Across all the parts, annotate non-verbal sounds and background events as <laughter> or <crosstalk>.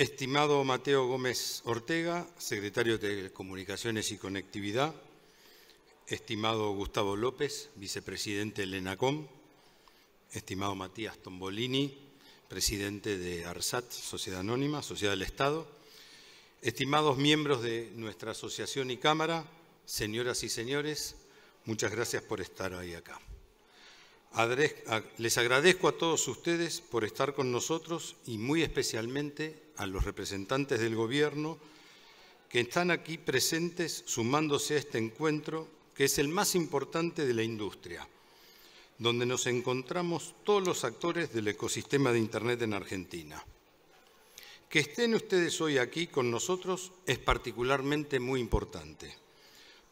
Estimado Mateo Gómez Ortega, secretario de Comunicaciones y Conectividad, estimado Gustavo López, vicepresidente del ENACOM, estimado Matías Tombolini, presidente de ARSAT, Sociedad Anónima, Sociedad del Estado, estimados miembros de nuestra asociación y Cámara, señoras y señores, muchas gracias por estar hoy acá. Les agradezco a todos ustedes por estar con nosotros y muy especialmente a los representantes del Gobierno que están aquí presentes sumándose a este encuentro que es el más importante de la industria, donde nos encontramos todos los actores del ecosistema de Internet en Argentina. Que estén ustedes hoy aquí con nosotros es particularmente muy importante,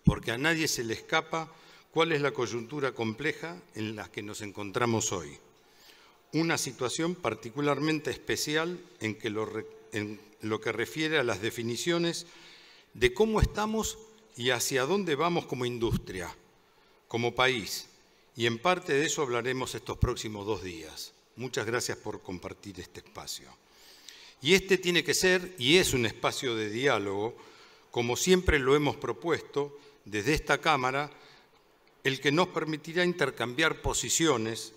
porque a nadie se le escapa cuál es la coyuntura compleja en la que nos encontramos hoy. Una situación particularmente especial en, lo que refiere a las definiciones de cómo estamos y hacia dónde vamos como industria, como país. Y en parte de eso hablaremos estos próximos dos días. Muchas gracias por compartir este espacio. Y este tiene que ser y es un espacio de diálogo, como siempre lo hemos propuesto desde esta Cámara, el que nos permitirá intercambiar posiciones,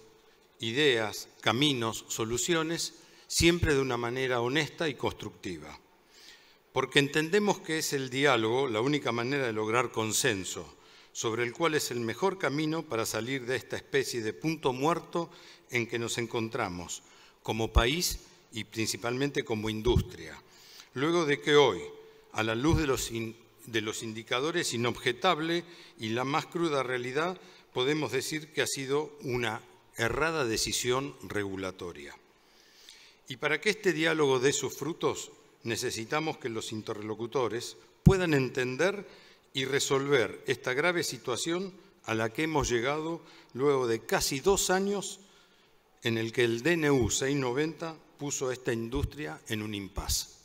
ideas, caminos, soluciones, siempre de una manera honesta y constructiva. Porque entendemos que es el diálogo la única manera de lograr consenso, sobre el cual es el mejor camino para salir de esta especie de punto muerto en que nos encontramos, como país y principalmente como industria. Luego de que hoy, a la luz de los de los indicadores inobjetable y la más cruda realidad, podemos decir que ha sido una errada decisión regulatoria. Y para que este diálogo dé sus frutos, necesitamos que los interlocutores puedan entender y resolver esta grave situación a la que hemos llegado luego de casi dos años en el que el DNU 690 puso a esta industria en un impasse.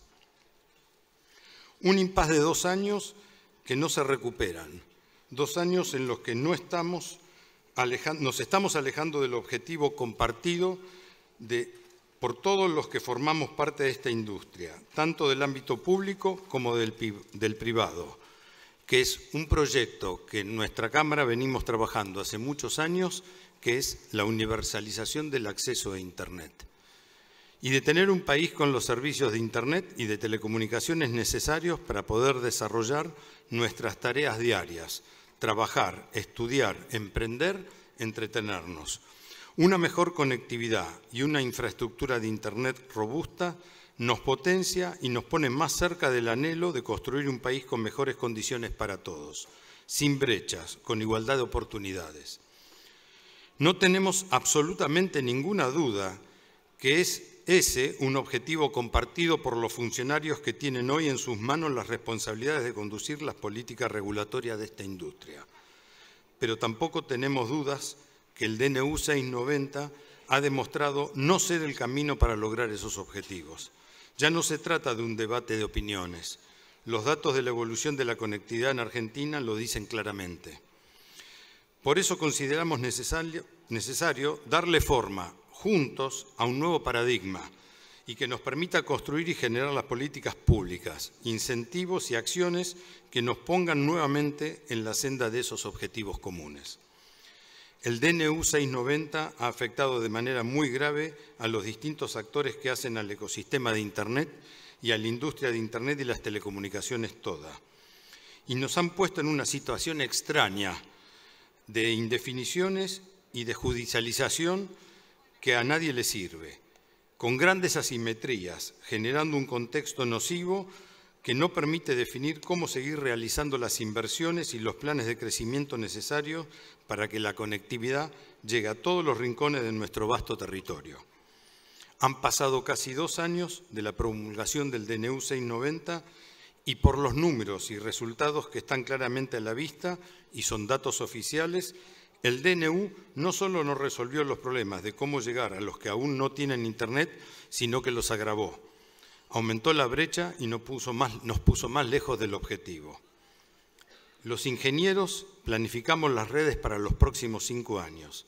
Un impas de dos años que no se recuperan, dos años en los que no nos estamos alejando del objetivo compartido por todos los que formamos parte de esta industria, tanto del ámbito público como del, del privado, que es un proyecto que en nuestra Cámara venimos trabajando hace muchos años, que es la universalización del acceso a Internet y de tener un país con los servicios de Internet y de telecomunicaciones necesarios para poder desarrollar nuestras tareas diarias, trabajar, estudiar, emprender, entretenernos. Una mejor conectividad y una infraestructura de Internet robusta nos potencia y nos pone más cerca del anhelo de construir un país con mejores condiciones para todos, sin brechas, con igualdad de oportunidades. No tenemos absolutamente ninguna duda que es ese un objetivo compartido por los funcionarios que tienen hoy en sus manos las responsabilidades de conducir las políticas regulatorias de esta industria. Pero tampoco tenemos dudas que el DNU 690 ha demostrado no ser el camino para lograr esos objetivos. Ya no se trata de un debate de opiniones. Los datos de la evolución de la conectividad en Argentina lo dicen claramente. Por eso consideramos necesario, necesario darle forma juntos a un nuevo paradigma y que nos permita construir y generar las políticas públicas, incentivos y acciones que nos pongan nuevamente en la senda de esos objetivos comunes. El DNU 690 ha afectado de manera muy grave a los distintos actores que hacen al ecosistema de Internet y a la industria de Internet y las telecomunicaciones todas. Y nos han puesto en una situación extraña de indefiniciones y de judicialización que a nadie le sirve, con grandes asimetrías, generando un contexto nocivo que no permite definir cómo seguir realizando las inversiones y los planes de crecimiento necesarios para que la conectividad llegue a todos los rincones de nuestro vasto territorio. Han pasado casi dos años de la promulgación del DNU 690 y por los números y resultados que están claramente a la vista y son datos oficiales, el DNU no solo nos resolvió los problemas de cómo llegar a los que aún no tienen Internet, sino que los agravó. Aumentó la brecha y nos puso más, nos puso más lejos del objetivo. Los ingenieros planificamos las redes para los próximos cinco años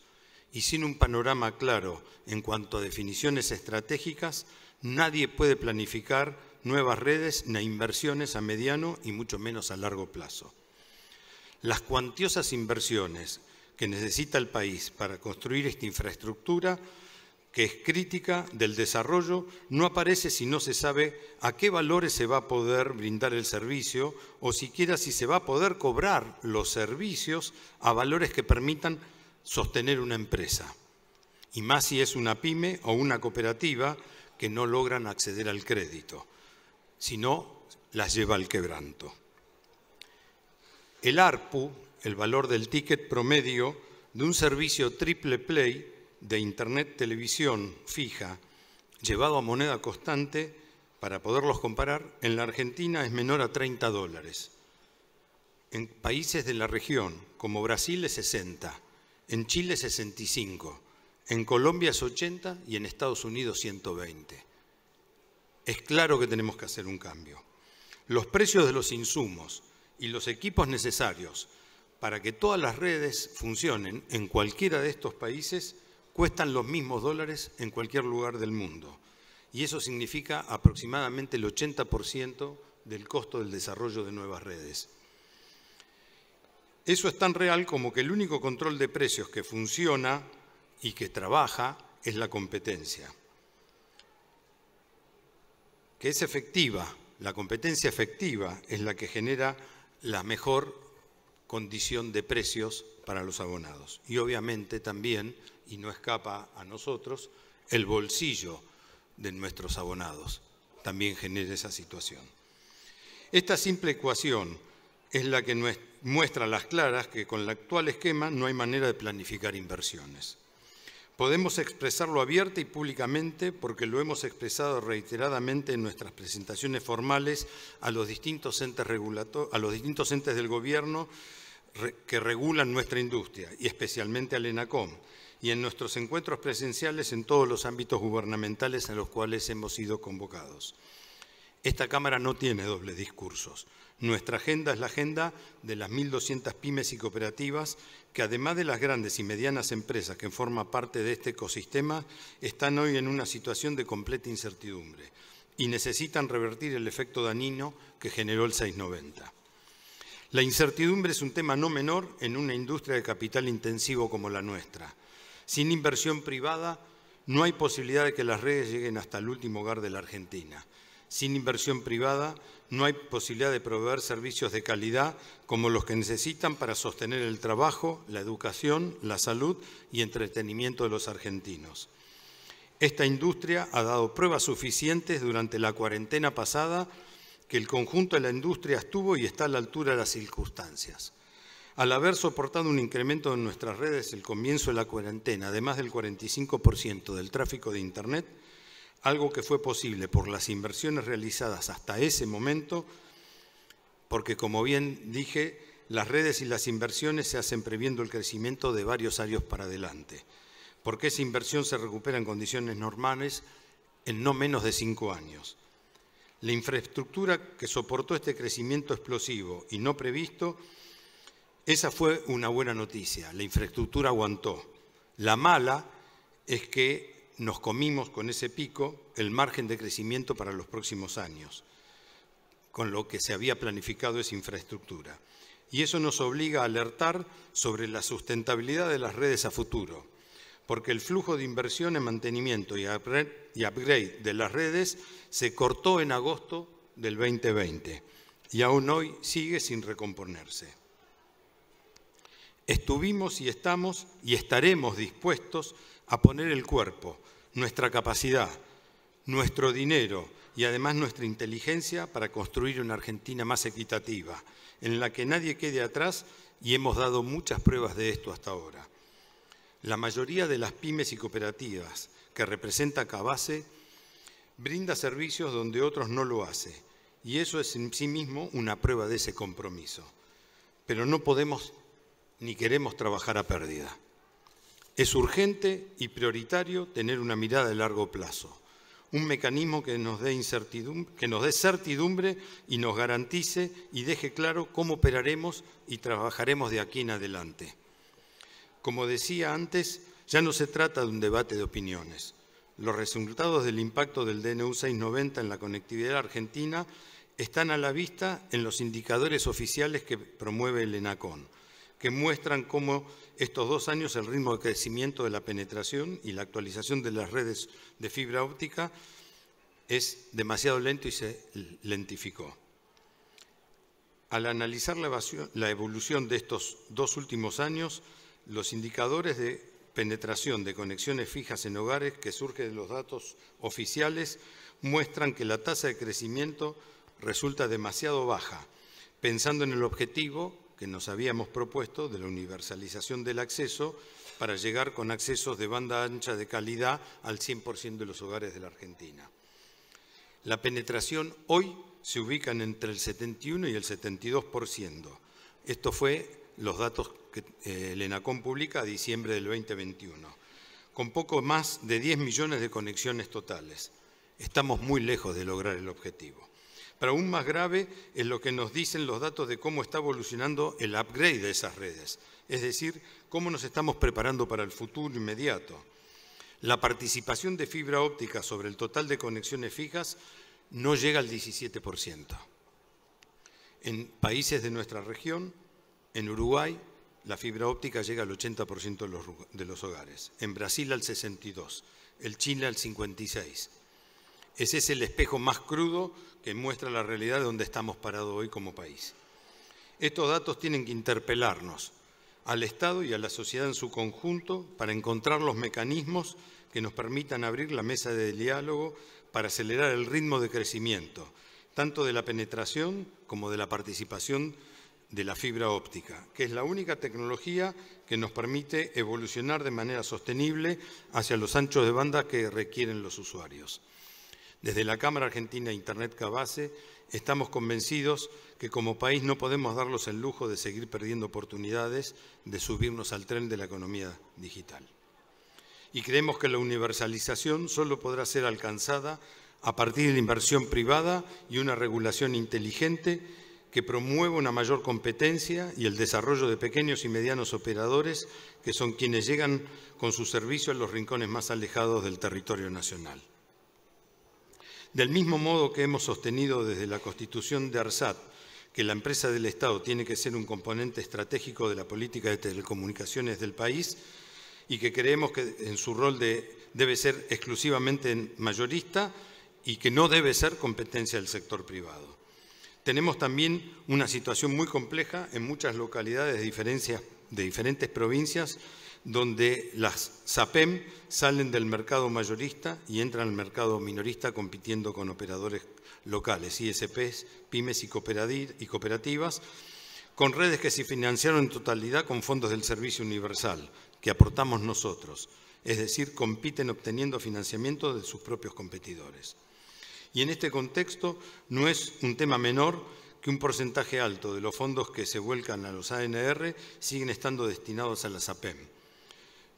y sin un panorama claro en cuanto a definiciones estratégicas, nadie puede planificar nuevas redes ni inversiones a mediano y mucho menos a largo plazo. Las cuantiosas inversiones que necesita el país para construir esta infraestructura que es crítica del desarrollo, no aparece si no se sabe a qué valores se va a poder brindar el servicio o siquiera si se va a poder cobrar los servicios a valores que permitan sostener una empresa. Y más si es una pyme o una cooperativa que no logran acceder al crédito, sino las lleva al quebranto. El ARPU, el valor del ticket promedio de un servicio triple play de Internet televisión fija llevado a moneda constante para poderlos comparar en la Argentina es menor a 30 dólares. En países de la región, como Brasil es 60, en Chile 65, en Colombia es 80 y en Estados Unidos 120. Es claro que tenemos que hacer un cambio. Los precios de los insumos y los equipos necesarios para que todas las redes funcionen en cualquiera de estos países, cuestan los mismos dólares en cualquier lugar del mundo. Y eso significa aproximadamente el 80% del costo del desarrollo de nuevas redes. Eso es tan real como que el único control de precios que funciona y que trabaja es la competencia. Que es efectiva, la competencia efectiva es la que genera la mejor condición de precios para los abonados. Y obviamente también, y no escapa a nosotros, el bolsillo de nuestros abonados también genera esa situación. Esta simple ecuación es la que muestra a las claras que con el actual esquema no hay manera de planificar inversiones. Podemos expresarlo abierta y públicamente porque lo hemos expresado reiteradamente en nuestras presentaciones formales a los distintos entes, a los distintos entes del gobierno que regulan nuestra industria y especialmente al ENACOM y en nuestros encuentros presenciales en todos los ámbitos gubernamentales en los cuales hemos sido convocados. Esta Cámara no tiene dobles discursos. Nuestra agenda es la agenda de las 1.200 pymes y cooperativas que además de las grandes y medianas empresas que forman parte de este ecosistema, están hoy en una situación de completa incertidumbre y necesitan revertir el efecto danino que generó el 690. La incertidumbre es un tema no menor en una industria de capital intensivo como la nuestra. Sin inversión privada no hay posibilidad de que las redes lleguen hasta el último hogar de la Argentina. Sin inversión privada no hay posibilidad de proveer servicios de calidad como los que necesitan para sostener el trabajo, la educación, la salud y entretenimiento de los argentinos. Esta industria ha dado pruebas suficientes durante la cuarentena pasada que el conjunto de la industria estuvo y está a la altura de las circunstancias. Al haber soportado un incremento en nuestras redes el comienzo de la cuarentena, además del 45% del tráfico de Internet, algo que fue posible por las inversiones realizadas hasta ese momento, porque como bien dije, las redes y las inversiones se hacen previendo el crecimiento de varios años para adelante, porque esa inversión se recupera en condiciones normales en no menos de cinco años. La infraestructura que soportó este crecimiento explosivo y no previsto, esa fue una buena noticia, la infraestructura aguantó. La mala es que nos comimos con ese pico el margen de crecimiento para los próximos años, con lo que se había planificado esa infraestructura. Y eso nos obliga a alertar sobre la sustentabilidad de las redes a futuro, porque el flujo de inversión en mantenimiento y upgrade de las redes se cortó en agosto del 2020 y aún hoy sigue sin recomponerse. Estuvimos y estamos y estaremos dispuestos a poner el cuerpo, nuestra capacidad, nuestro dinero y además nuestra inteligencia para construir una Argentina más equitativa, en la que nadie quede atrás y hemos dado muchas pruebas de esto hasta ahora. La mayoría de las pymes y cooperativas que representa Cabase brinda servicios donde otros no lo hacen y eso es en sí mismo una prueba de ese compromiso. Pero no podemos ni queremos trabajar a pérdida. Es urgente y prioritario tener una mirada de largo plazo, un mecanismo que nos dé, incertidumbre, que nos dé certidumbre y nos garantice y deje claro cómo operaremos y trabajaremos de aquí en adelante. Como decía antes, ya no se trata de un debate de opiniones. Los resultados del impacto del DNU 690 en la conectividad argentina están a la vista en los indicadores oficiales que promueve el ENACON que muestran cómo estos dos años el ritmo de crecimiento de la penetración y la actualización de las redes de fibra óptica es demasiado lento y se lentificó. Al analizar la evolución de estos dos últimos años, los indicadores de penetración de conexiones fijas en hogares que surgen de los datos oficiales muestran que la tasa de crecimiento resulta demasiado baja, pensando en el objetivo que nos habíamos propuesto de la universalización del acceso para llegar con accesos de banda ancha de calidad al 100% de los hogares de la Argentina. La penetración hoy se ubica entre el 71 y el 72%. Esto fue los datos que eh, el ENACOM publica a diciembre del 2021, con poco más de 10 millones de conexiones totales. Estamos muy lejos de lograr el objetivo. Pero aún más grave es lo que nos dicen los datos de cómo está evolucionando el upgrade de esas redes, es decir, cómo nos estamos preparando para el futuro inmediato. La participación de fibra óptica sobre el total de conexiones fijas no llega al 17%. En países de nuestra región, en Uruguay, la fibra óptica llega al 80% de los, hogares, en Brasil al 62%, en Chile al 56%, ese es el espejo más crudo que muestra la realidad de donde estamos parados hoy como país. Estos datos tienen que interpelarnos al Estado y a la sociedad en su conjunto para encontrar los mecanismos que nos permitan abrir la mesa de diálogo para acelerar el ritmo de crecimiento, tanto de la penetración como de la participación de la fibra óptica, que es la única tecnología que nos permite evolucionar de manera sostenible hacia los anchos de banda que requieren los usuarios. Desde la Cámara Argentina Internet Cabase estamos convencidos que como país no podemos darnos el lujo de seguir perdiendo oportunidades de subirnos al tren de la economía digital. Y creemos que la universalización solo podrá ser alcanzada a partir de la inversión privada y una regulación inteligente que promueva una mayor competencia y el desarrollo de pequeños y medianos operadores que son quienes llegan con su servicio a los rincones más alejados del territorio nacional. Del mismo modo que hemos sostenido desde la constitución de ARSAT que la empresa del Estado tiene que ser un componente estratégico de la política de telecomunicaciones del país y que creemos que en su rol debe ser exclusivamente mayorista y que no debe ser competencia del sector privado. Tenemos también una situación muy compleja en muchas localidades de diferentes provincias donde las SAPEM salen del mercado mayorista y entran al mercado minorista compitiendo con operadores locales, ISPs, pymes y cooperativas, con redes que se financiaron en totalidad con fondos del Servicio Universal, que aportamos nosotros, es decir, compiten obteniendo financiamiento de sus propios competidores. Y en este contexto no es un tema menor que un porcentaje alto de los fondos que se vuelcan a los ANR siguen estando destinados a las SAPEM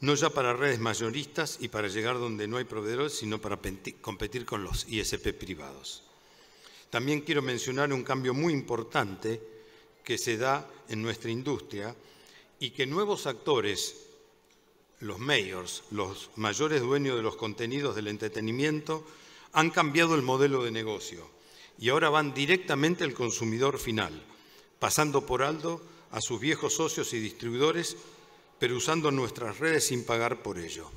no ya para redes mayoristas y para llegar donde no hay proveedores, sino para competir con los ISP privados. También quiero mencionar un cambio muy importante que se da en nuestra industria y que nuevos actores, los mayors, los mayores dueños de los contenidos del entretenimiento, han cambiado el modelo de negocio y ahora van directamente al consumidor final, pasando por alto a sus viejos socios y distribuidores pero usando nuestras redes sin pagar por ello.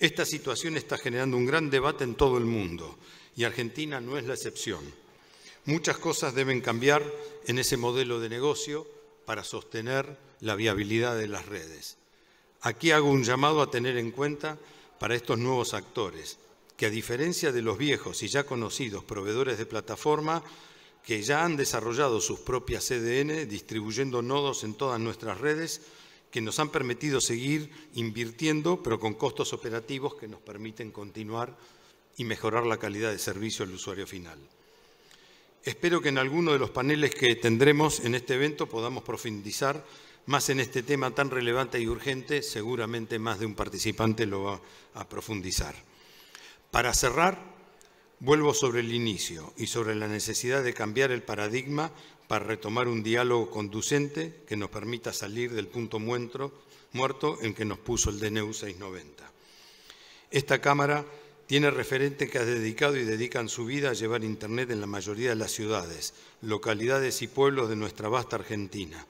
Esta situación está generando un gran debate en todo el mundo y Argentina no es la excepción. Muchas cosas deben cambiar en ese modelo de negocio para sostener la viabilidad de las redes. Aquí hago un llamado a tener en cuenta para estos nuevos actores, que a diferencia de los viejos y ya conocidos proveedores de plataforma, que ya han desarrollado sus propias CDN distribuyendo nodos en todas nuestras redes, que nos han permitido seguir invirtiendo, pero con costos operativos que nos permiten continuar y mejorar la calidad de servicio al usuario final. Espero que en alguno de los paneles que tendremos en este evento podamos profundizar más en este tema tan relevante y urgente, seguramente más de un participante lo va a profundizar. Para cerrar, vuelvo sobre el inicio y sobre la necesidad de cambiar el paradigma para retomar un diálogo conducente que nos permita salir del punto muerto, muerto en que nos puso el DNU 690. Esta Cámara tiene referentes que han dedicado y dedican su vida a llevar Internet en la mayoría de las ciudades, localidades y pueblos de nuestra vasta Argentina.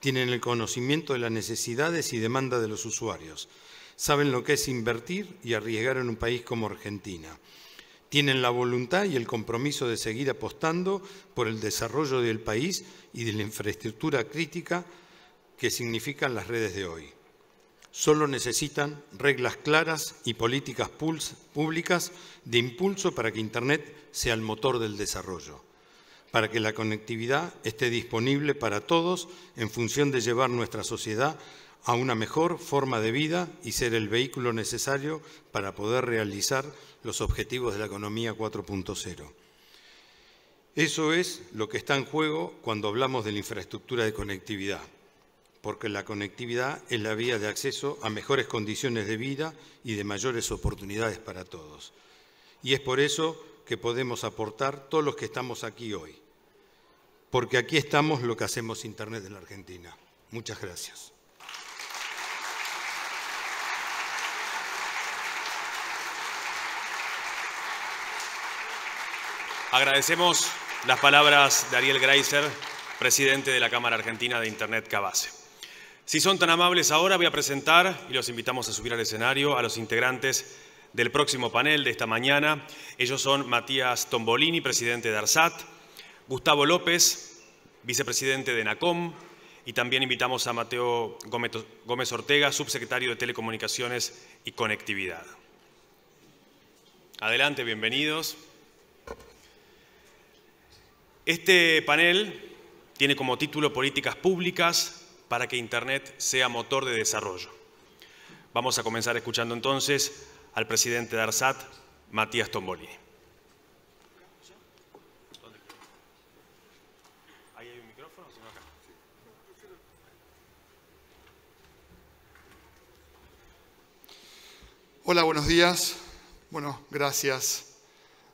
Tienen el conocimiento de las necesidades y demandas de los usuarios. Saben lo que es invertir y arriesgar en un país como Argentina. Tienen la voluntad y el compromiso de seguir apostando por el desarrollo del país y de la infraestructura crítica que significan las redes de hoy. Solo necesitan reglas claras y políticas públicas de impulso para que Internet sea el motor del desarrollo, para que la conectividad esté disponible para todos en función de llevar nuestra sociedad a una mejor forma de vida y ser el vehículo necesario para poder realizar los objetivos de la economía 4.0. Eso es lo que está en juego cuando hablamos de la infraestructura de conectividad, porque la conectividad es la vía de acceso a mejores condiciones de vida y de mayores oportunidades para todos. Y es por eso que podemos aportar todos los que estamos aquí hoy, porque aquí estamos lo que hacemos Internet en la Argentina. Muchas gracias. Agradecemos las palabras de Ariel Greiser, presidente de la Cámara Argentina de Internet Cabase. Si son tan amables ahora, voy a presentar, y los invitamos a subir al escenario, a los integrantes del próximo panel de esta mañana. Ellos son Matías Tombolini, presidente de ARSAT, Gustavo López, vicepresidente de NACOM, y también invitamos a Mateo Gómez Ortega, subsecretario de Telecomunicaciones y Conectividad. Adelante, bienvenidos. Este panel tiene como título Políticas Públicas para que Internet sea motor de desarrollo. Vamos a comenzar escuchando entonces al presidente de ARSAT, Matías Tombolini. Hola, buenos días. Bueno, gracias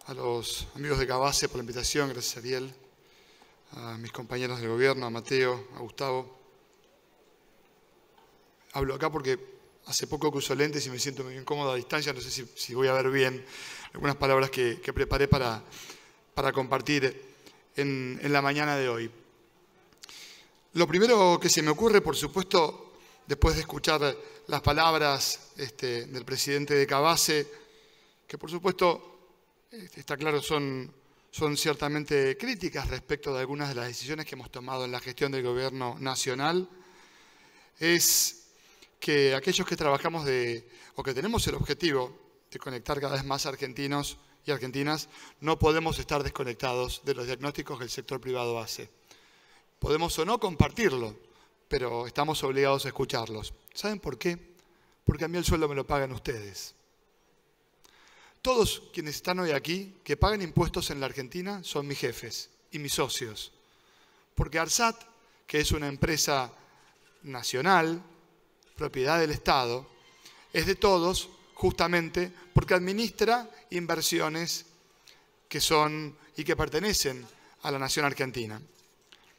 a los amigos de Cabase por la invitación, gracias a Ariel a mis compañeros del gobierno, a Mateo, a Gustavo. Hablo acá porque hace poco que uso lentes y me siento muy incómodo a distancia, no sé si, voy a ver bien algunas palabras que, preparé para, para compartir en, la mañana de hoy. Lo primero que se me ocurre, por supuesto, después de escuchar las palabras este, del presidente de Cabase, que por supuesto, este, está claro, son son ciertamente críticas respecto de algunas de las decisiones que hemos tomado en la gestión del gobierno nacional, es que aquellos que trabajamos de, o que tenemos el objetivo de conectar cada vez más argentinos y argentinas, no podemos estar desconectados de los diagnósticos que el sector privado hace. Podemos o no compartirlo, pero estamos obligados a escucharlos. ¿Saben por qué? Porque a mí el sueldo me lo pagan ustedes todos quienes están hoy aquí, que pagan impuestos en la Argentina, son mis jefes y mis socios. Porque ARSAT, que es una empresa nacional, propiedad del Estado, es de todos justamente porque administra inversiones que son y que pertenecen a la nación argentina.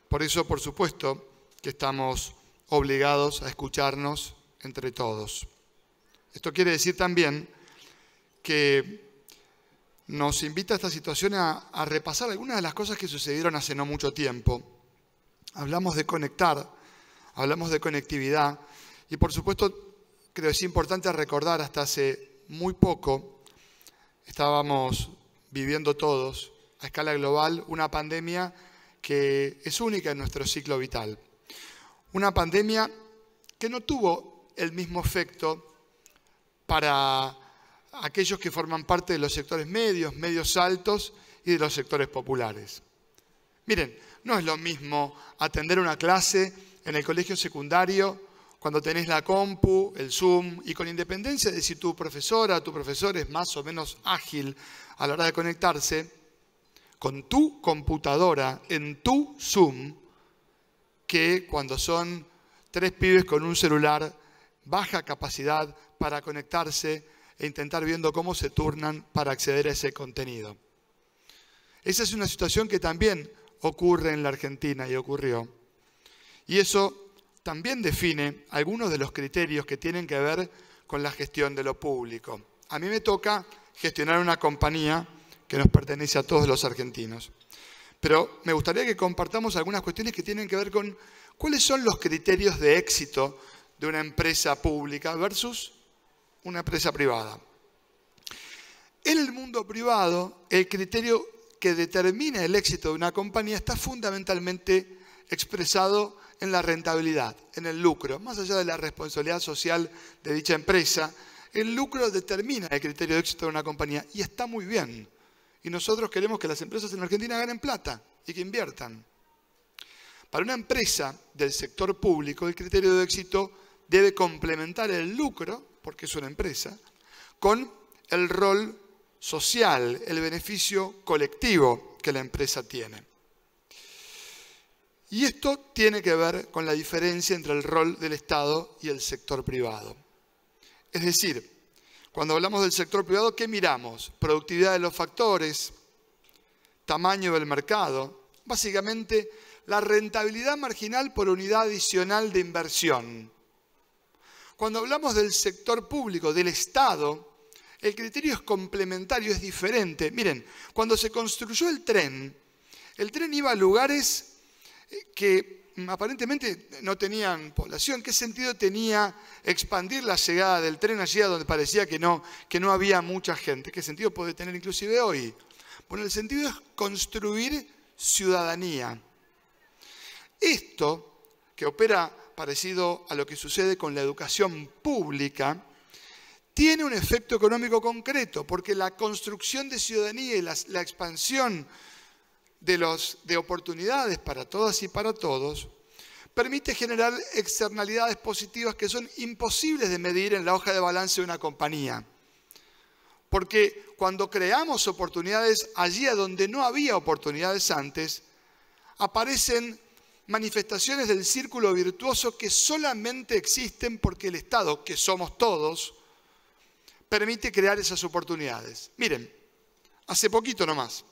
Por eso, por supuesto, que estamos obligados a escucharnos entre todos. Esto quiere decir también que nos invita a esta situación a, repasar algunas de las cosas que sucedieron hace no mucho tiempo. Hablamos de conectar, hablamos de conectividad y por supuesto creo que es importante recordar hasta hace muy poco estábamos viviendo todos a escala global una pandemia que es única en nuestro ciclo vital. Una pandemia que no tuvo el mismo efecto para aquellos que forman parte de los sectores medios, medios altos y de los sectores populares. Miren, no es lo mismo atender una clase en el colegio secundario cuando tenés la compu, el Zoom, y con independencia de si tu profesora, tu profesor es más o menos ágil a la hora de conectarse, con tu computadora, en tu Zoom, que cuando son tres pibes con un celular, baja capacidad para conectarse e intentar viendo cómo se turnan para acceder a ese contenido. Esa es una situación que también ocurre en la Argentina y ocurrió. Y eso también define algunos de los criterios que tienen que ver con la gestión de lo público. A mí me toca gestionar una compañía que nos pertenece a todos los argentinos. Pero me gustaría que compartamos algunas cuestiones que tienen que ver con cuáles son los criterios de éxito de una empresa pública versus una empresa privada. En el mundo privado, el criterio que determina el éxito de una compañía está fundamentalmente expresado en la rentabilidad, en el lucro, más allá de la responsabilidad social de dicha empresa. El lucro determina el criterio de éxito de una compañía y está muy bien. Y nosotros queremos que las empresas en Argentina ganen plata y que inviertan. Para una empresa del sector público, el criterio de éxito debe complementar el lucro porque es una empresa, con el rol social, el beneficio colectivo que la empresa tiene. Y esto tiene que ver con la diferencia entre el rol del Estado y el sector privado. Es decir, cuando hablamos del sector privado, ¿qué miramos? Productividad de los factores, tamaño del mercado, básicamente la rentabilidad marginal por unidad adicional de inversión. Cuando hablamos del sector público, del Estado, el criterio es complementario, es diferente. Miren, cuando se construyó el tren, el tren iba a lugares eh, que aparentemente no tenían población. ¿Qué sentido tenía expandir la llegada del tren allí a donde parecía que no, que no había mucha gente? ¿Qué sentido puede tener inclusive hoy? Bueno, el sentido es construir ciudadanía. Esto, que opera parecido a lo que sucede con la educación pública, tiene un efecto económico concreto, porque la construcción de ciudadanía y la, expansión de, los, de oportunidades para todas y para todos permite generar externalidades positivas que son imposibles de medir en la hoja de balance de una compañía. Porque cuando creamos oportunidades allí a donde no había oportunidades antes, aparecen manifestaciones del círculo virtuoso que solamente existen porque el Estado, que somos todos, permite crear esas oportunidades. Miren, hace poquito nomás,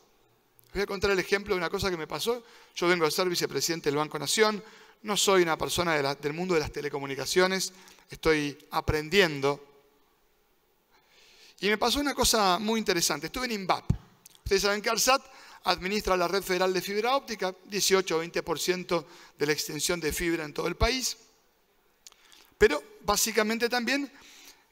voy a contar el ejemplo de una cosa que me pasó. Yo vengo a ser vicepresidente del Banco Nación, no soy una persona del mundo de las telecomunicaciones, estoy aprendiendo. Y me pasó una cosa muy interesante. Estuve en INVAP. Ustedes saben que ARSAT administra la Red Federal de Fibra Óptica, 18 o 20% de la extensión de fibra en todo el país. Pero básicamente también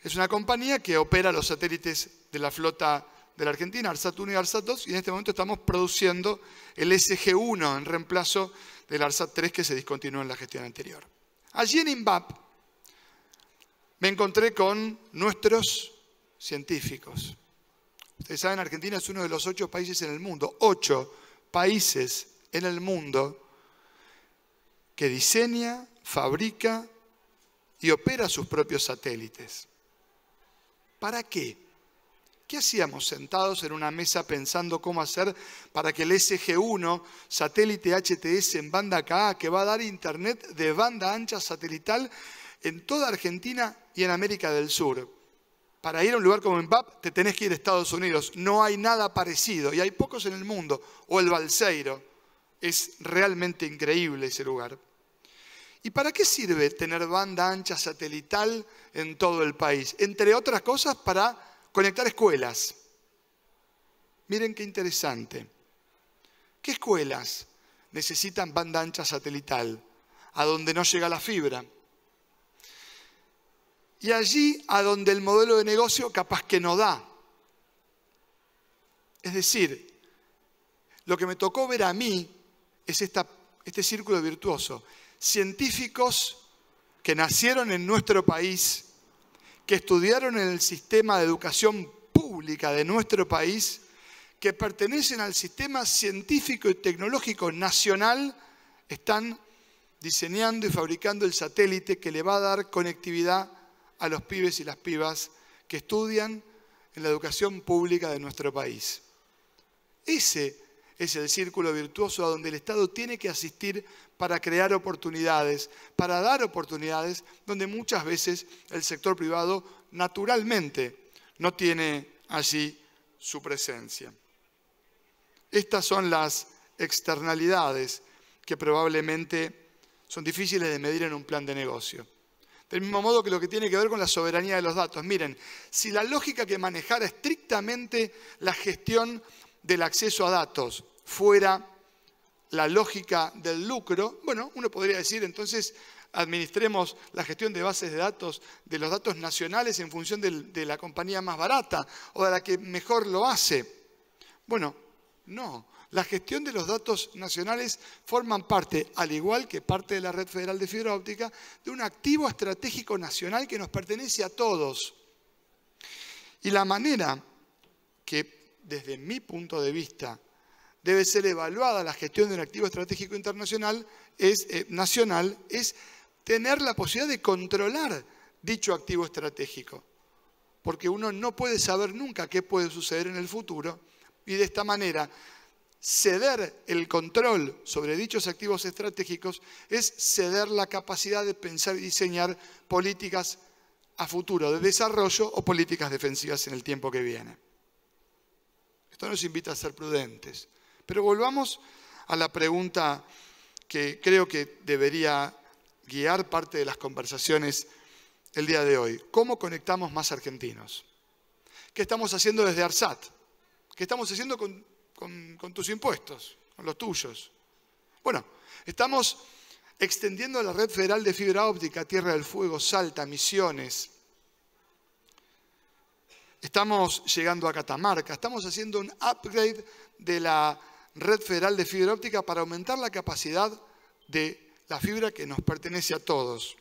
es una compañía que opera los satélites de la flota de la Argentina, ARSAT 1 y ARSAT 2, y en este momento estamos produciendo el SG1 en reemplazo del ARSAT 3 que se discontinuó en la gestión anterior. Allí en INVAP me encontré con nuestros científicos, Ustedes saben, Argentina es uno de los ocho países en el mundo, ocho países en el mundo que diseña, fabrica y opera sus propios satélites. ¿Para qué? ¿Qué hacíamos sentados en una mesa pensando cómo hacer para que el SG-1, satélite HTS en banda KA, que va a dar internet de banda ancha satelital en toda Argentina y en América del Sur? para ir a un lugar como Mbap te tenés que ir a Estados Unidos. No hay nada parecido y hay pocos en el mundo. O el Balseiro. Es realmente increíble ese lugar. ¿Y para qué sirve tener banda ancha satelital en todo el país? Entre otras cosas, para conectar escuelas. Miren qué interesante. ¿Qué escuelas necesitan banda ancha satelital? A donde no llega la fibra y allí a donde el modelo de negocio capaz que no da. Es decir, lo que me tocó ver a mí es este círculo virtuoso. Científicos que nacieron en nuestro país, que estudiaron en el sistema de educación pública de nuestro país, que pertenecen al sistema científico y tecnológico nacional, están diseñando y fabricando el satélite que le va a dar conectividad a los pibes y las pibas que estudian en la educación pública de nuestro país. Ese es el círculo virtuoso a donde el Estado tiene que asistir para crear oportunidades, para dar oportunidades donde muchas veces el sector privado naturalmente no tiene allí su presencia. Estas son las externalidades que probablemente son difíciles de medir en un plan de negocio. Del mismo modo que lo que tiene que ver con la soberanía de los datos. Miren, si la lógica que manejara estrictamente la gestión del acceso a datos fuera la lógica del lucro, bueno, uno podría decir entonces administremos la gestión de bases de datos, de los datos nacionales en función de la compañía más barata o de la que mejor lo hace. Bueno, no. La gestión de los datos nacionales forman parte, al igual que parte de la Red Federal de Fibra Óptica, de un activo estratégico nacional que nos pertenece a todos. Y la manera que, desde mi punto de vista, debe ser evaluada la gestión de un activo estratégico internacional es, eh, nacional es tener la posibilidad de controlar dicho activo estratégico. Porque uno no puede saber nunca qué puede suceder en el futuro y de esta manera Ceder el control sobre dichos activos estratégicos es ceder la capacidad de pensar y diseñar políticas a futuro de desarrollo o políticas defensivas en el tiempo que viene. Esto nos invita a ser prudentes. Pero volvamos a la pregunta que creo que debería guiar parte de las conversaciones el día de hoy. ¿Cómo conectamos más argentinos? ¿Qué estamos haciendo desde ARSAT? ¿Qué estamos haciendo con con, tus impuestos, con los tuyos. Bueno, estamos extendiendo la red federal de fibra óptica, Tierra del Fuego, Salta, Misiones. Estamos llegando a Catamarca, estamos haciendo un upgrade de la red federal de fibra óptica para aumentar la capacidad de la fibra que nos pertenece a todos.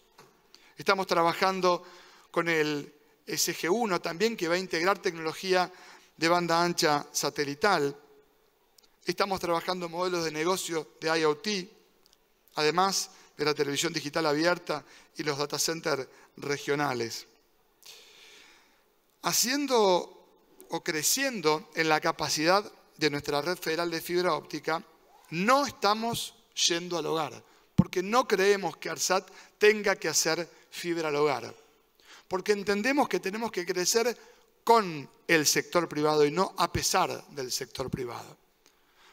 Estamos trabajando con el SG1 también, que va a integrar tecnología de banda ancha satelital. Estamos trabajando modelos de negocio de IoT, además de la televisión digital abierta y los data centers regionales. Haciendo o creciendo en la capacidad de nuestra red federal de fibra óptica, no estamos yendo al hogar, porque no creemos que ARSAT tenga que hacer fibra al hogar, porque entendemos que tenemos que crecer con el sector privado y no a pesar del sector privado.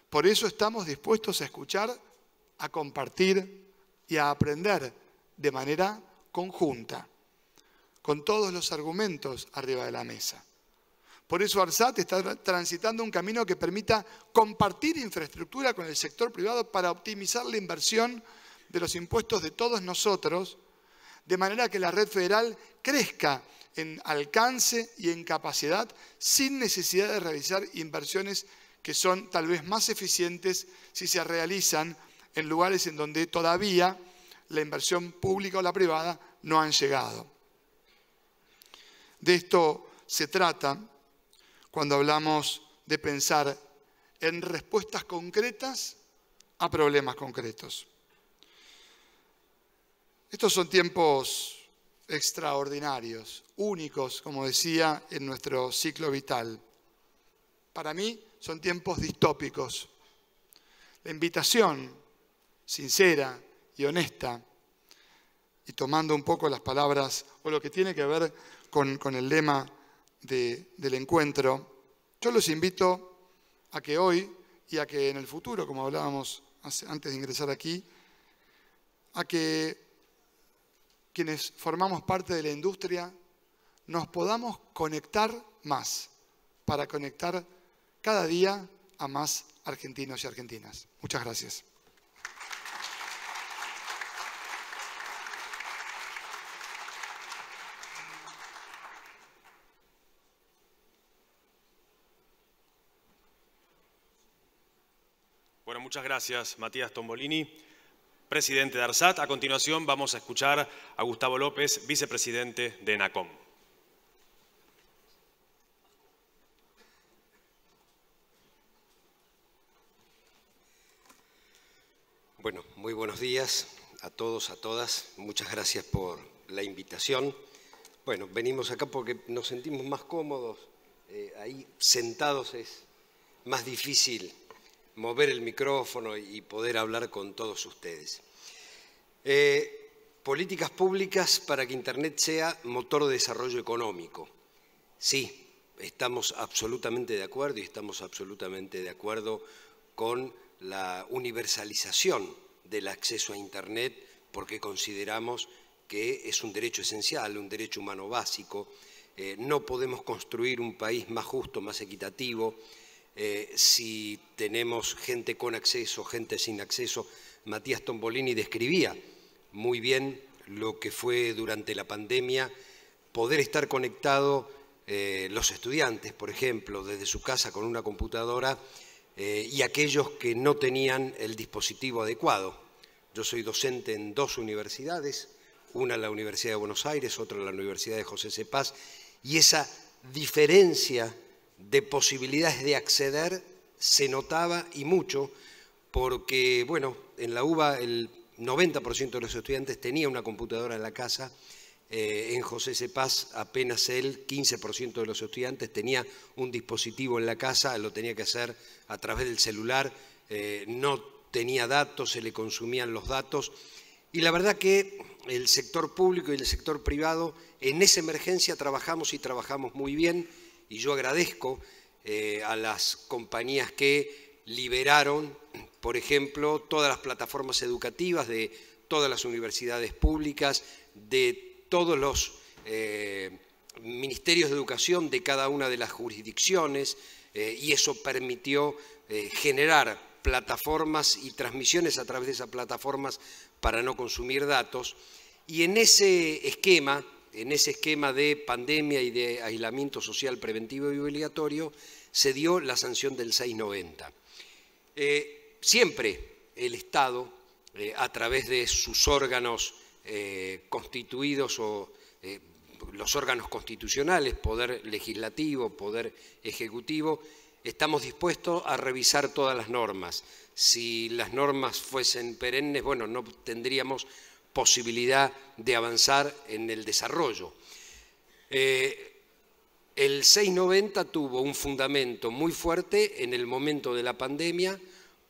Por eso estamos dispuestos a escuchar, a compartir y a aprender de manera conjunta, con todos los argumentos arriba de la mesa. Por eso ARSAT está transitando un camino que permita compartir infraestructura con el sector privado para optimizar la inversión de los impuestos de todos nosotros, de manera que la red federal crezca en alcance y en capacidad sin necesidad de realizar inversiones que son tal vez más eficientes si se realizan en lugares en donde todavía la inversión pública o la privada no han llegado. De esto se trata cuando hablamos de pensar en respuestas concretas a problemas concretos. Estos son tiempos extraordinarios, únicos, como decía, en nuestro ciclo vital. Para mí, son tiempos distópicos. La invitación sincera y honesta, y tomando un poco las palabras o lo que tiene que ver con, el lema del encuentro, yo los invito a que hoy y a que en el futuro, como hablábamos antes de ingresar aquí, a que quienes formamos parte de la industria nos podamos conectar más para conectar cada día a más argentinos y argentinas. Muchas gracias. Bueno, muchas gracias, Matías Tombolini, presidente de ARSAT. A continuación vamos a escuchar a Gustavo López, vicepresidente de ENACOM. Bueno, muy buenos días a todos, a todas. Muchas gracias por la invitación. Bueno, venimos acá porque nos sentimos más cómodos. Eh, ahí sentados es más difícil mover el micrófono y poder hablar con todos ustedes. Eh, políticas públicas para que Internet sea motor de desarrollo económico. Sí, estamos absolutamente de acuerdo y estamos absolutamente de acuerdo con la universalización del acceso a Internet porque consideramos que es un derecho esencial, un derecho humano básico. Eh, no podemos construir un país más justo, más equitativo, eh, si tenemos gente con acceso, gente sin acceso. Matías Tombolini describía muy bien lo que fue durante la pandemia poder estar conectado eh, los estudiantes, por ejemplo, desde su casa con una computadora eh, y aquellos que no tenían el dispositivo adecuado. Yo soy docente en dos universidades, una en la Universidad de Buenos Aires, otra en la Universidad de José Cepaz, y esa diferencia de posibilidades de acceder se notaba y mucho, porque, bueno, en la UBA el 90% de los estudiantes tenía una computadora en la casa eh, en José Cepaz apenas el 15% de los estudiantes tenía un dispositivo en la casa, lo tenía que hacer a través del celular, eh, no tenía datos, se le consumían los datos. Y la verdad que el sector público y el sector privado en esa emergencia trabajamos y trabajamos muy bien y yo agradezco eh, a las compañías que liberaron, por ejemplo, todas las plataformas educativas de todas las universidades públicas, de todos los eh, ministerios de educación de cada una de las jurisdicciones eh, y eso permitió eh, generar plataformas y transmisiones a través de esas plataformas para no consumir datos. Y en ese esquema, en ese esquema de pandemia y de aislamiento social preventivo y obligatorio, se dio la sanción del 690. siempre el Estado, a través de sus órganos eh, constituidos o eh, los órganos constitucionales, poder legislativo, poder ejecutivo, estamos dispuestos a revisar todas las normas. Si las normas fuesen perennes, bueno, no tendríamos posibilidad de avanzar en el desarrollo. Eh, el 690 tuvo un fundamento muy fuerte en el momento de la pandemia,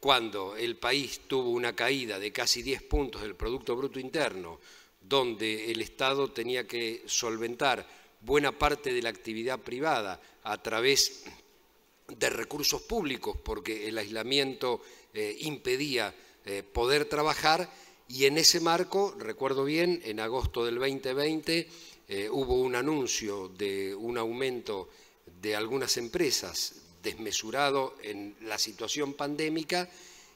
cuando el país tuvo una caída de casi 10 puntos del Producto Bruto Interno, donde el Estado tenía que solventar buena parte de la actividad privada a través de recursos públicos, porque el aislamiento eh, impedía eh, poder trabajar, y en ese marco, recuerdo bien, en agosto del 2020 eh, hubo un anuncio de un aumento de algunas empresas desmesurado en la situación pandémica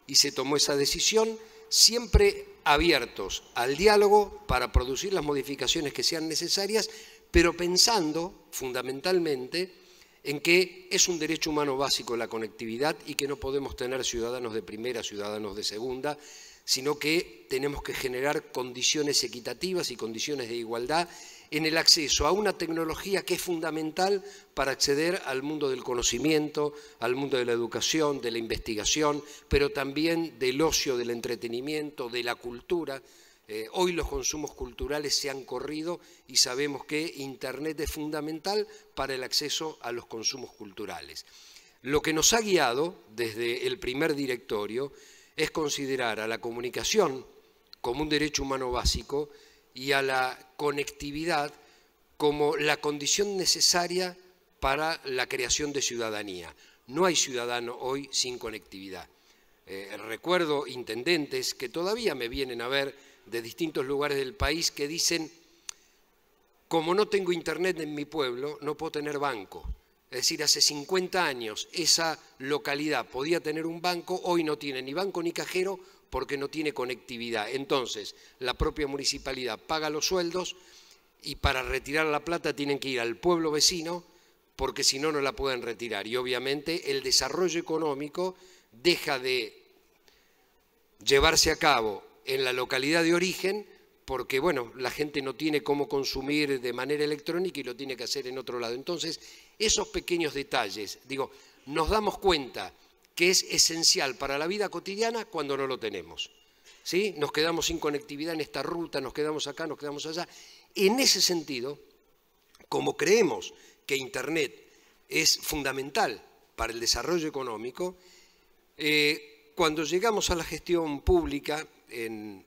y se tomó esa decisión, siempre abiertos al diálogo para producir las modificaciones que sean necesarias, pero pensando fundamentalmente en que es un derecho humano básico la conectividad y que no podemos tener ciudadanos de primera, ciudadanos de segunda, sino que tenemos que generar condiciones equitativas y condiciones de igualdad en el acceso a una tecnología que es fundamental para acceder al mundo del conocimiento, al mundo de la educación, de la investigación, pero también del ocio, del entretenimiento, de la cultura. Eh, hoy los consumos culturales se han corrido y sabemos que Internet es fundamental para el acceso a los consumos culturales. Lo que nos ha guiado desde el primer directorio es considerar a la comunicación como un derecho humano básico y a la conectividad como la condición necesaria para la creación de ciudadanía. No hay ciudadano hoy sin conectividad. Eh, recuerdo intendentes que todavía me vienen a ver de distintos lugares del país que dicen, como no tengo internet en mi pueblo, no puedo tener banco. Es decir, hace 50 años esa localidad podía tener un banco, hoy no tiene ni banco ni cajero porque no tiene conectividad. Entonces, la propia municipalidad paga los sueldos y para retirar la plata tienen que ir al pueblo vecino porque si no, no la pueden retirar. Y obviamente el desarrollo económico deja de llevarse a cabo en la localidad de origen porque, bueno, la gente no tiene cómo consumir de manera electrónica y lo tiene que hacer en otro lado. Entonces, esos pequeños detalles, digo, nos damos cuenta que es esencial para la vida cotidiana cuando no lo tenemos. ¿Sí? Nos quedamos sin conectividad en esta ruta, nos quedamos acá, nos quedamos allá. En ese sentido, como creemos que Internet es fundamental para el desarrollo económico, eh, cuando llegamos a la gestión pública en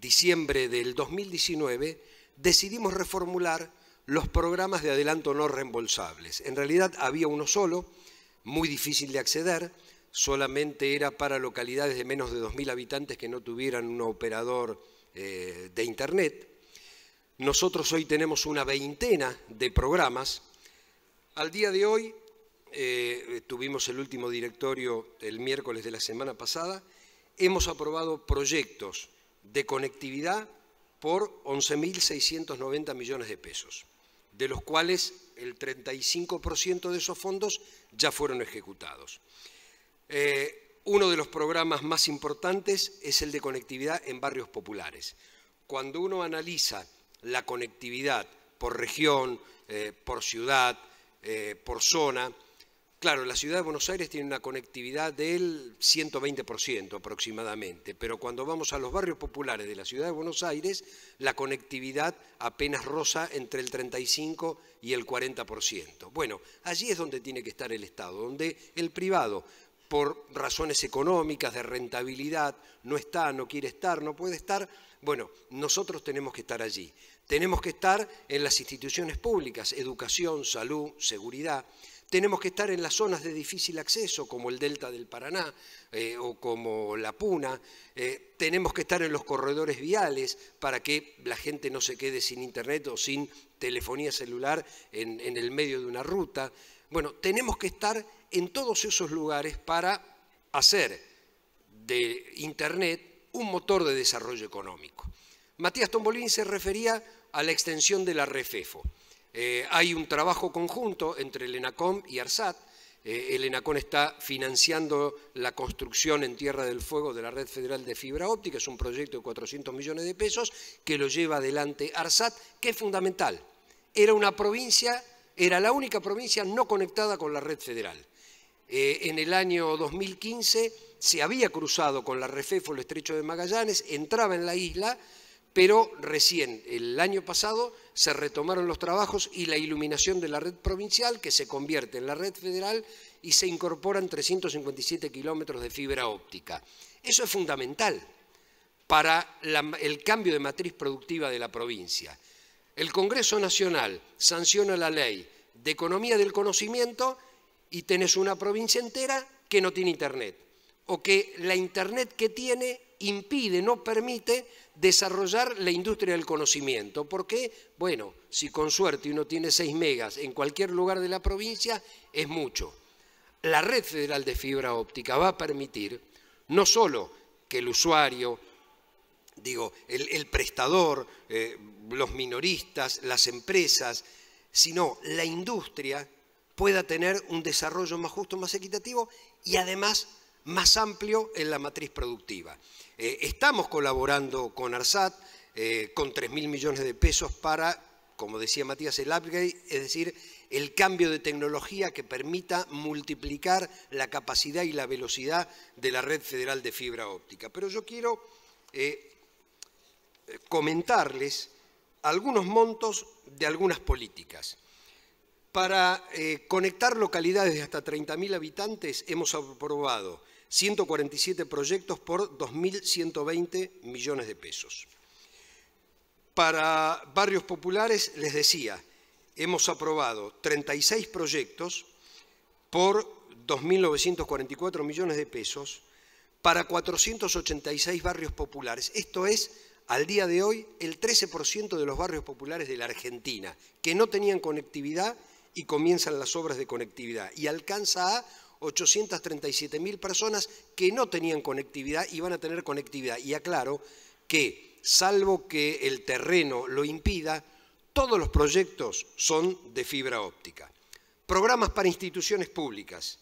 diciembre del 2019, decidimos reformular los programas de adelanto no reembolsables. En realidad había uno solo, muy difícil de acceder, solamente era para localidades de menos de 2.000 habitantes que no tuvieran un operador eh, de Internet. Nosotros hoy tenemos una veintena de programas. Al día de hoy eh, tuvimos el último directorio el miércoles de la semana pasada, hemos aprobado proyectos de conectividad por 11.690 millones de pesos, de los cuales el 35% de esos fondos ya fueron ejecutados. Eh, uno de los programas más importantes es el de conectividad en barrios populares. Cuando uno analiza la conectividad por región, eh, por ciudad, eh, por zona, Claro, la ciudad de Buenos Aires tiene una conectividad del 120% aproximadamente, pero cuando vamos a los barrios populares de la ciudad de Buenos Aires, la conectividad apenas roza entre el 35 y el 40%. Bueno, allí es donde tiene que estar el Estado, donde el privado, por razones económicas, de rentabilidad, no está, no quiere estar, no puede estar, bueno, nosotros tenemos que estar allí. Tenemos que estar en las instituciones públicas, educación, salud, seguridad tenemos que estar en las zonas de difícil acceso, como el delta del Paraná eh, o como la Puna. Eh, tenemos que estar en los corredores viales para que la gente no se quede sin internet o sin telefonía celular en, en el medio de una ruta. Bueno, tenemos que estar en todos esos lugares para hacer de Internet un motor de desarrollo económico. Matías Tombolín se refería a la extensión de la REFEFO. Eh, hay un trabajo conjunto entre el ENACOM y ARSAT. Eh, el ENACOM está financiando la construcción en Tierra del Fuego de la Red Federal de Fibra Óptica, es un proyecto de 400 millones de pesos que lo lleva adelante ARSAT, que es fundamental. Era una provincia, era la única provincia no conectada con la red federal. Eh, en el año 2015 se había cruzado con la Refefo el Estrecho de Magallanes, entraba en la isla, pero recién el año pasado se retomaron los trabajos y la iluminación de la red provincial que se convierte en la red federal y se incorporan 357 kilómetros de fibra óptica. Eso es fundamental para el cambio de matriz productiva de la provincia. El Congreso Nacional sanciona la ley de economía del conocimiento y tenés una provincia entera que no tiene Internet o que la Internet que tiene impide, no permite desarrollar la industria del conocimiento. Porque, bueno, si con suerte uno tiene 6 megas en cualquier lugar de la provincia, es mucho. La red federal de fibra óptica va a permitir no solo que el usuario, digo, el, prestador, eh, los minoristas, las empresas, sino la industria pueda tener un desarrollo más justo, más equitativo y además más amplio en la matriz productiva. Eh, estamos colaborando con ARSAT eh, con 3.000 millones de pesos para, como decía Matías, el upgrade, es decir, el cambio de tecnología que permita multiplicar la capacidad y la velocidad de la red federal de fibra óptica. Pero yo quiero eh, comentarles algunos montos de algunas políticas. Para conectar localidades de hasta 30.000 habitantes hemos aprobado 147 proyectos por 2.120 millones de pesos. Para barrios populares, les decía, hemos aprobado 36 proyectos por 2.944 millones de pesos para 486 barrios populares. Esto es, al día de hoy, el 13% de los barrios populares de la Argentina, que no tenían conectividad y comienzan las obras de conectividad, y alcanza a 837.000 personas que no tenían conectividad y van a tener conectividad. Y aclaro que, salvo que el terreno lo impida, todos los proyectos son de fibra óptica. Programas para instituciones públicas,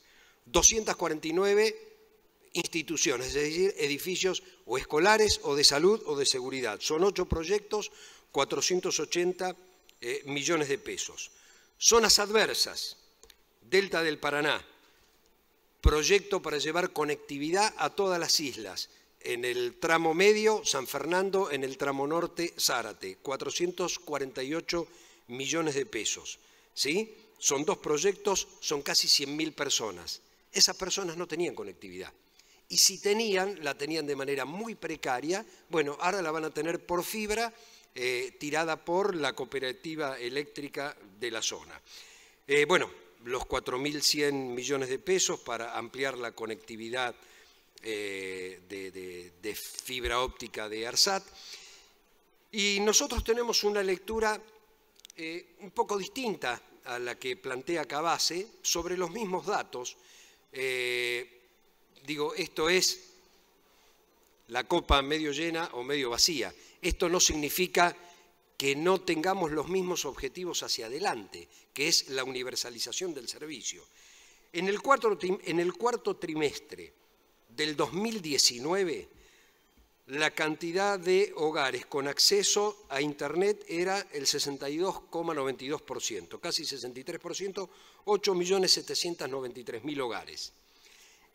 249 instituciones, es decir, edificios o escolares o de salud o de seguridad. Son ocho proyectos, 480 eh, millones de pesos. Zonas adversas, Delta del Paraná, proyecto para llevar conectividad a todas las islas, en el tramo medio San Fernando, en el tramo norte Zárate, 448 millones de pesos. ¿sí? Son dos proyectos, son casi 100.000 personas. Esas personas no tenían conectividad. Y si tenían, la tenían de manera muy precaria, bueno, ahora la van a tener por fibra eh, tirada por la cooperativa eléctrica de la zona. Eh, bueno, los 4.100 millones de pesos para ampliar la conectividad eh, de, fibra óptica de ARSAT. Y nosotros tenemos una lectura eh, un poco distinta a la que plantea Cabase sobre los mismos datos. Eh, digo, esto es la copa medio llena o medio vacía. Esto no significa que no tengamos los mismos objetivos hacia adelante, que es la universalización del servicio. En el cuarto, trimestre del 2019, la cantidad de hogares con acceso a Internet era el 62,92%, casi 63%, 8.793.000 hogares.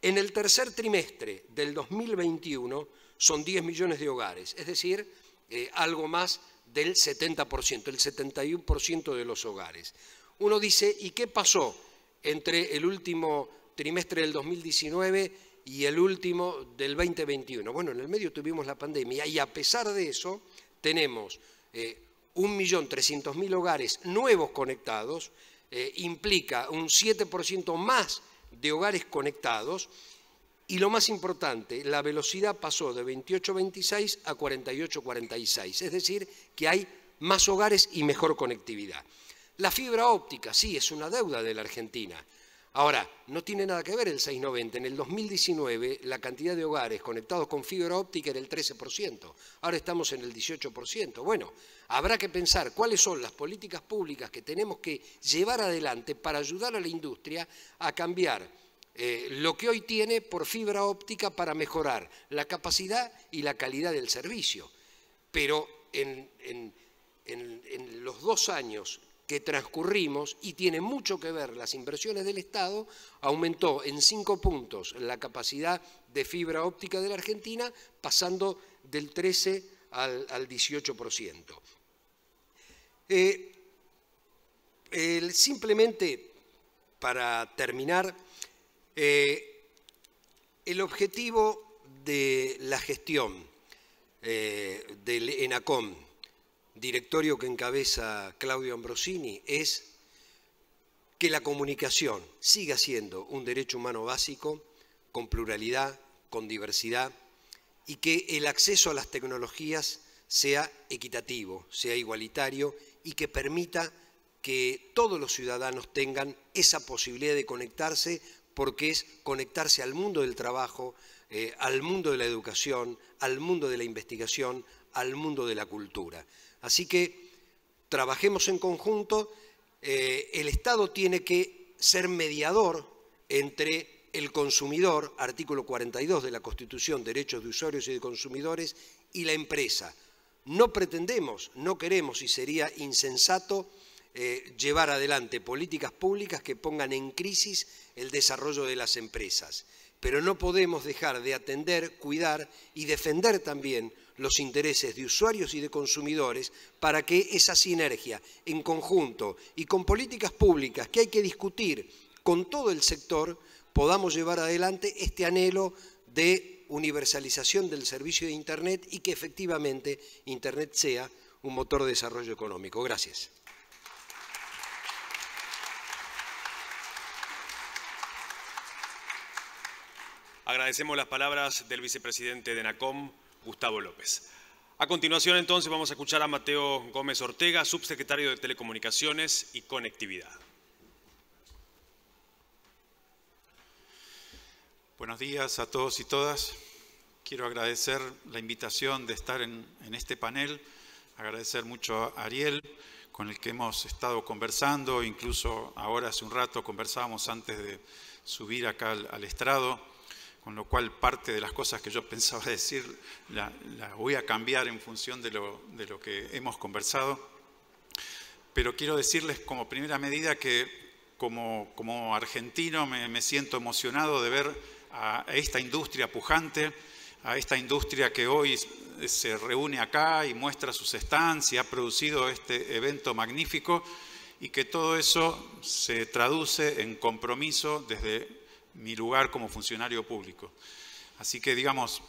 En el tercer trimestre del 2021 son 10 millones de hogares, es decir, eh, algo más del 70%, el 71% de los hogares. Uno dice, ¿y qué pasó entre el último trimestre del 2019 y el último del 2021? Bueno, en el medio tuvimos la pandemia y a pesar de eso tenemos 1.300.000 eh, hogares nuevos conectados, eh, implica un 7% más de hogares conectados y lo más importante, la velocidad pasó de 28.26 a 48.46, es decir, que hay más hogares y mejor conectividad. La fibra óptica, sí, es una deuda de la Argentina. Ahora, no tiene nada que ver el 690. En el 2019 la cantidad de hogares conectados con fibra óptica era el 13%. Ahora estamos en el 18%. Bueno, habrá que pensar cuáles son las políticas públicas que tenemos que llevar adelante para ayudar a la industria a cambiar eh, lo que hoy tiene por fibra óptica para mejorar la capacidad y la calidad del servicio. Pero en, los dos años que transcurrimos, y tiene mucho que ver las inversiones del Estado, aumentó en cinco puntos la capacidad de fibra óptica de la Argentina, pasando del 13 al, 18%. Eh, simplemente, para terminar, eh, el objetivo de la gestión eh, del ENACOM, directorio que encabeza Claudio Ambrosini, es que la comunicación siga siendo un derecho humano básico, con pluralidad, con diversidad, y que el acceso a las tecnologías sea equitativo, sea igualitario y que permita que todos los ciudadanos tengan esa posibilidad de conectarse porque es conectarse al mundo del trabajo, eh, al mundo de la educación, al mundo de la investigación, al mundo de la cultura. Así que trabajemos en conjunto, eh, el Estado tiene que ser mediador entre el consumidor, artículo 42 de la Constitución, derechos de usuarios y de consumidores, y la empresa. No pretendemos, no queremos y sería insensato eh, llevar adelante políticas públicas que pongan en crisis el desarrollo de las empresas. Pero no podemos dejar de atender, cuidar y defender también los intereses de usuarios y de consumidores para que esa sinergia en conjunto y con políticas públicas que hay que discutir con todo el sector podamos llevar adelante este anhelo de universalización del servicio de Internet y que efectivamente Internet sea un motor de desarrollo económico. Gracias. Agradecemos las palabras del vicepresidente de NACOM, Gustavo López. A continuación, entonces, vamos a escuchar a Mateo Gómez Ortega, subsecretario de Telecomunicaciones y Conectividad. Buenos días a todos y todas. Quiero agradecer la invitación de estar en, este panel, agradecer mucho a Ariel, con el que hemos estado conversando, incluso ahora hace un rato conversábamos antes de subir acá al estrado con lo cual parte de las cosas que yo pensaba <laughs> decir las la voy a cambiar en función de lo, que hemos conversado. Pero quiero decirles como primera medida que como, como argentino me, siento emocionado de ver a, esta industria pujante, a esta industria que hoy se reúne acá y muestra sus estancias, y ha producido este evento magnífico y que todo eso se traduce en compromiso desde mi lugar como funcionario público. Así que, digamos,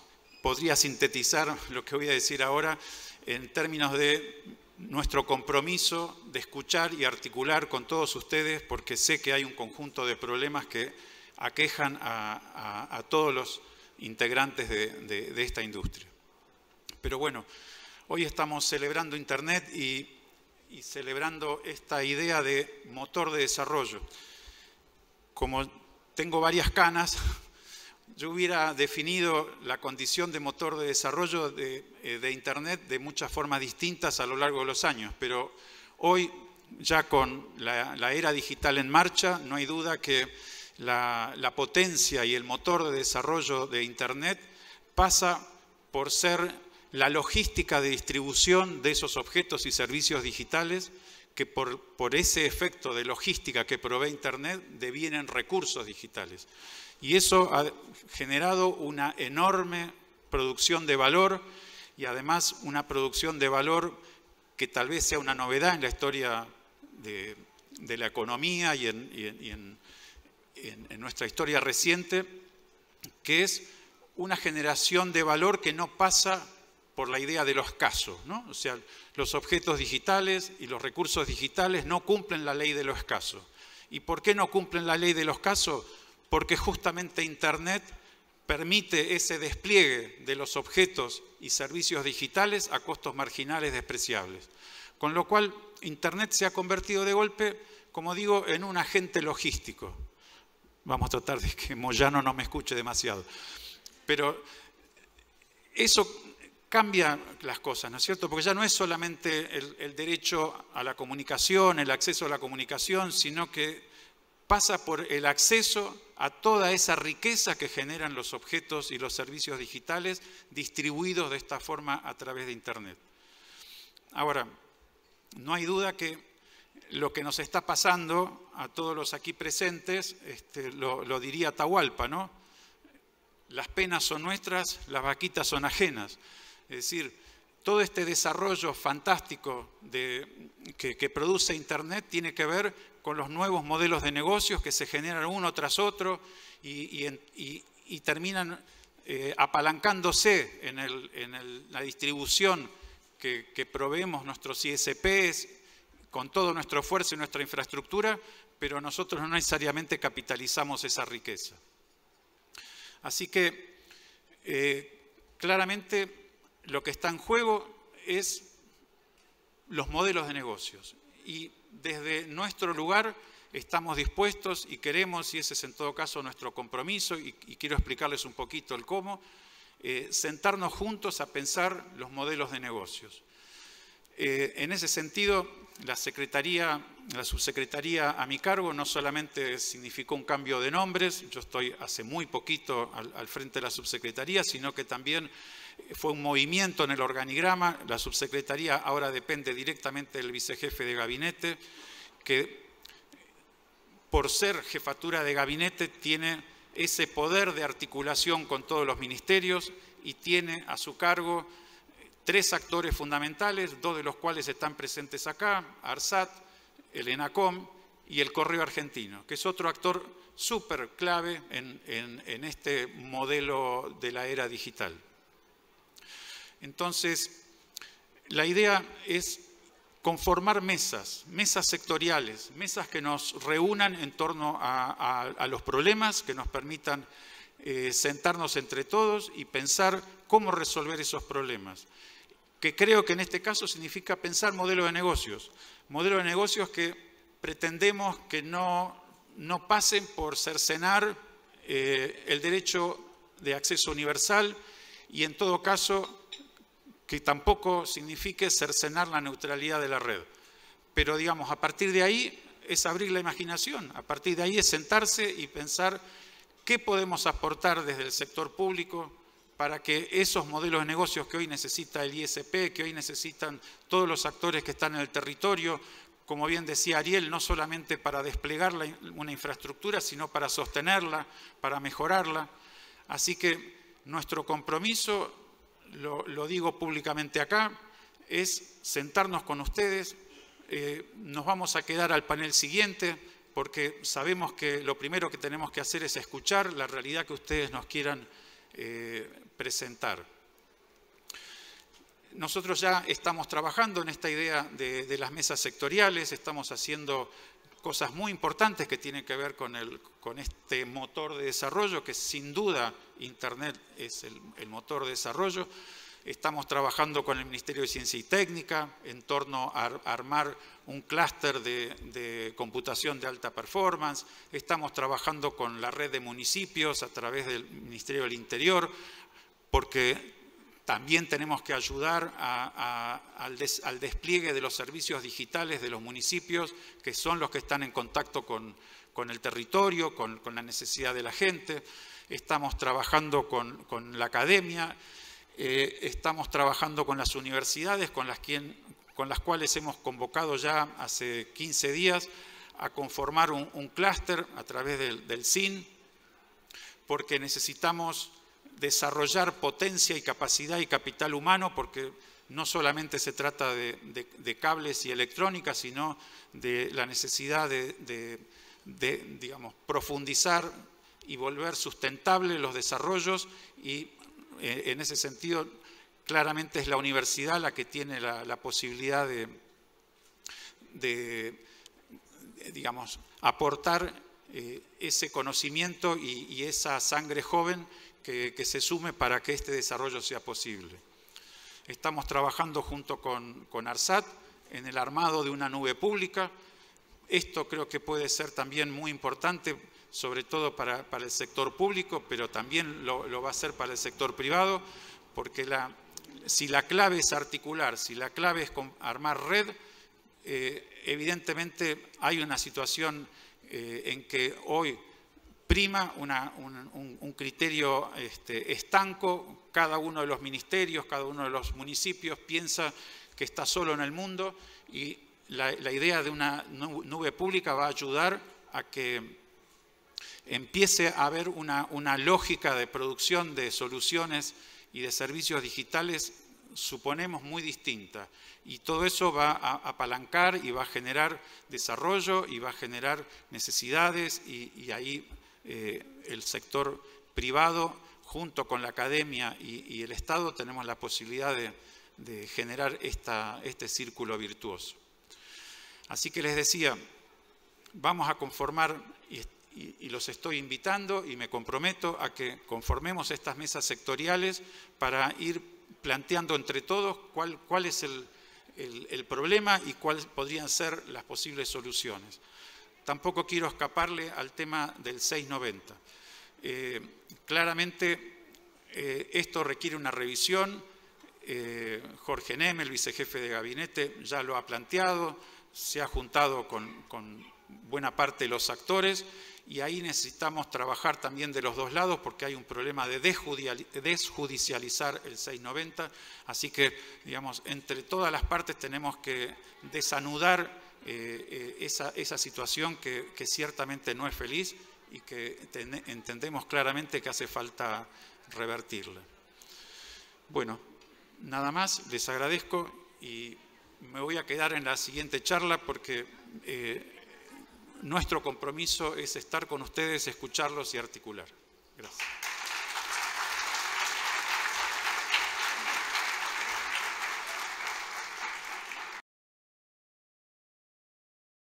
podría sintetizar lo que voy a decir ahora en términos de nuestro compromiso de escuchar y articular con todos ustedes, porque sé que hay un conjunto de problemas que aquejan a, todos los integrantes de, esta industria. Pero bueno, hoy estamos celebrando Internet y y celebrando esta idea de motor de desarrollo. Como tengo varias canas, yo hubiera definido la condición de motor de desarrollo eh, de, Internet de muchas formas distintas a lo largo de los años, pero hoy ya con la, era digital en marcha, no hay duda que la, potencia y el motor de desarrollo de Internet pasa por ser la logística de distribución de esos objetos y servicios digitales que por, ese efecto de logística que provee Internet devienen recursos digitales. Y eso ha generado una enorme producción de valor y además una producción de valor que tal vez sea una novedad en la historia de, la economía y, en, en nuestra historia reciente, que es una generación de valor que no pasa por la idea de los casos, ¿no? O sea, los objetos digitales y los recursos digitales no cumplen la ley de los casos. ¿Y por qué no cumplen la ley de los casos? Porque justamente Internet permite ese despliegue de los objetos y servicios digitales a costos marginales despreciables. Con lo cual, Internet se ha convertido de golpe, como digo, en un agente logístico. Vamos a tratar de que Moyano no me escuche demasiado. Pero eso Cambia las cosas, ¿no es cierto? Porque ya no es solamente el, derecho a la comunicación, el acceso a la comunicación, sino que pasa por el acceso a toda esa riqueza que generan los objetos y los servicios digitales distribuidos de esta forma a través de Internet. Ahora, no hay duda que lo que nos está pasando a todos los aquí presentes, este, lo diría Tahualpa, ¿no? Las penas son nuestras, las vaquitas son ajenas. Es decir, todo este desarrollo fantástico que, produce Internet tiene que ver con los nuevos modelos de negocios que se generan uno tras otro y, terminan eh, apalancándose en, la distribución que, proveemos nuestros ISPs con todo nuestro esfuerzo y nuestra infraestructura, pero nosotros no necesariamente capitalizamos esa riqueza. Así que, eh, claramente, lo que está en juego es los modelos de negocios. Y desde nuestro lugar estamos dispuestos y queremos, y ese es en todo caso nuestro compromiso, y, quiero explicarles un poquito el cómo, eh, sentarnos juntos a pensar los modelos de negocios. Eh, en ese sentido, la secretaría, la subsecretaría a mi cargo no solamente significó un cambio de nombres, yo estoy hace muy poquito al frente de la subsecretaría, sino que también fue un movimiento en el organigrama, la subsecretaría ahora depende directamente del vicejefe de gabinete, que por ser jefatura de gabinete tiene ese poder de articulación con todos los ministerios y tiene a su cargo tres actores fundamentales, dos de los cuales están presentes acá, ARSAT, el ENACOM y el Correo Argentino, que es otro actor súper clave en, en este modelo de la era digital. Entonces, la idea es conformar mesas, mesas sectoriales, mesas que nos reúnan en torno a, los problemas, que nos permitan eh, sentarnos entre todos y pensar cómo resolver esos problemas. Que creo que en este caso significa pensar modelo de negocios, modelo de negocios que pretendemos que no, pasen por cercenar eh, el derecho de acceso universal y en todo caso que tampoco signifique cercenar la neutralidad de la red. Pero digamos, a partir de ahí es abrir la imaginación, a partir de ahí es sentarse y pensar qué podemos aportar desde el sector público para que esos modelos de negocios que hoy necesita el ISP, que hoy necesitan todos los actores que están en el territorio, como bien decía Ariel, no solamente para desplegar una infraestructura, sino para sostenerla, para mejorarla. Así que nuestro compromiso lo, digo públicamente acá, es sentarnos con ustedes. Eh, nos vamos a quedar al panel siguiente porque sabemos que lo primero que tenemos que hacer es escuchar la realidad que ustedes nos quieran eh, presentar. Nosotros ya estamos trabajando en esta idea de las mesas sectoriales, estamos haciendo cosas muy importantes que tienen que ver con, el, con este motor de desarrollo, que sin duda Internet es el, motor de desarrollo. Estamos trabajando con el Ministerio de Ciencia y Técnica en torno a armar un clúster de, computación de alta performance. Estamos trabajando con la red de municipios a través del Ministerio del Interior, porque también tenemos que ayudar al, despliegue de los servicios digitales de los municipios, que son los que están en contacto con, el territorio, con, la necesidad de la gente. Estamos trabajando con, la academia, eh, estamos trabajando con las universidades, con las, cuales hemos convocado ya hace 15 días a conformar un, clúster a través del, SIN porque necesitamos desarrollar potencia y capacidad y capital humano, porque no solamente se trata de, cables y electrónica, sino de la necesidad de, profundizar y volver sustentable los desarrollos y eh, en ese sentido claramente es la universidad la que tiene la, posibilidad de, aportar eh, ese conocimiento y, esa sangre joven que, se sume para que este desarrollo sea posible. Estamos trabajando junto con, con ARSAT en el armado de una nube pública. Esto creo que puede ser también muy importante, sobre todo para, el sector público, pero también lo, va a ser para el sector privado, porque la, si la clave es articular, si la clave es armar red, eh, evidentemente hay una situación eh, en que hoy prima un, criterio este, estanco, cada uno de los ministerios, cada uno de los municipios piensa que está solo en el mundo y la, idea de una nube pública va a ayudar a que empiece a haber una, lógica de producción de soluciones y de servicios digitales, suponemos, muy distinta. Y todo eso va a apalancar y va a generar desarrollo y va a generar necesidades y ahí eh, el sector privado junto con la academia y, el Estado tenemos la posibilidad de, generar este círculo virtuoso. Así que les decía, vamos a conformar, y, los estoy invitando y me comprometo a que conformemos estas mesas sectoriales para ir planteando entre todos cuál, es el problema y cuáles podrían ser las posibles soluciones. Tampoco quiero escaparle al tema del 690. Eh, claramente eh, esto requiere una revisión. Eh, Jorge Neme, el vicejefe de gabinete, ya lo ha planteado, se ha juntado con, con buena parte de los actores y ahí necesitamos trabajar también de los dos lados porque hay un problema de desjudicializar el 690, así que digamos entre todas las partes tenemos que desanudar eh, eh, esa, situación que, ciertamente no es feliz y que entendemos claramente que hace falta revertirla. Bueno, nada más, les agradezco y me voy a quedar en la siguiente charla porque eh, nuestro compromiso es estar con ustedes, escucharlos y articular. Gracias.